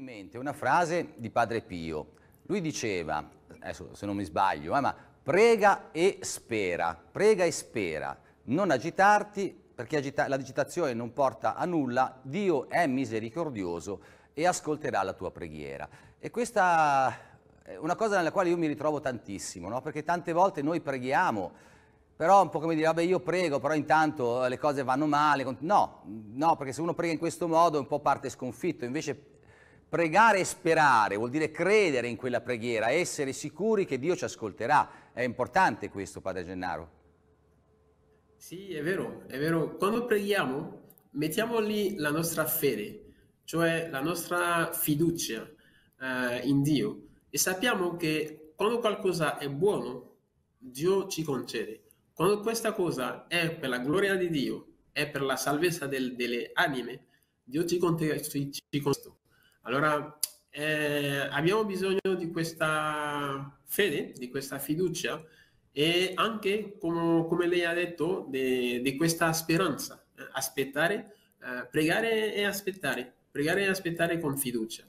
in mente una frase di Padre Pio. Lui diceva, adesso se non mi sbaglio, eh, ma prega e spera, prega e spera, non agitarti perché agita digitazione non porta a nulla, Dio è misericordioso e ascolterà la tua preghiera. E questa è una cosa nella quale io mi ritrovo tantissimo, no? perché tante volte noi preghiamo, però un po' come dire, vabbè io prego, però intanto eh, le cose vanno male. No, no, perché se uno prega in questo modo un po' parte sconfitto, invece Pregare e sperare vuol dire credere in quella preghiera, essere sicuri che Dio ci ascolterà. È importante questo, Padre Gennaro. Sì, è vero, è vero. Quando preghiamo, mettiamo lì la nostra fede, cioè la nostra fiducia eh, in Dio e sappiamo che quando qualcosa è buono, Dio ci concede. Quando questa cosa è per la gloria di Dio, è per la salvezza del, delle anime, Dio ci concede. Ci, ci concede. Allora eh, abbiamo bisogno di questa fede, di questa fiducia e anche, com- come lei ha detto, di questa speranza, eh, aspettare, eh, pregare e aspettare, pregare e aspettare con fiducia.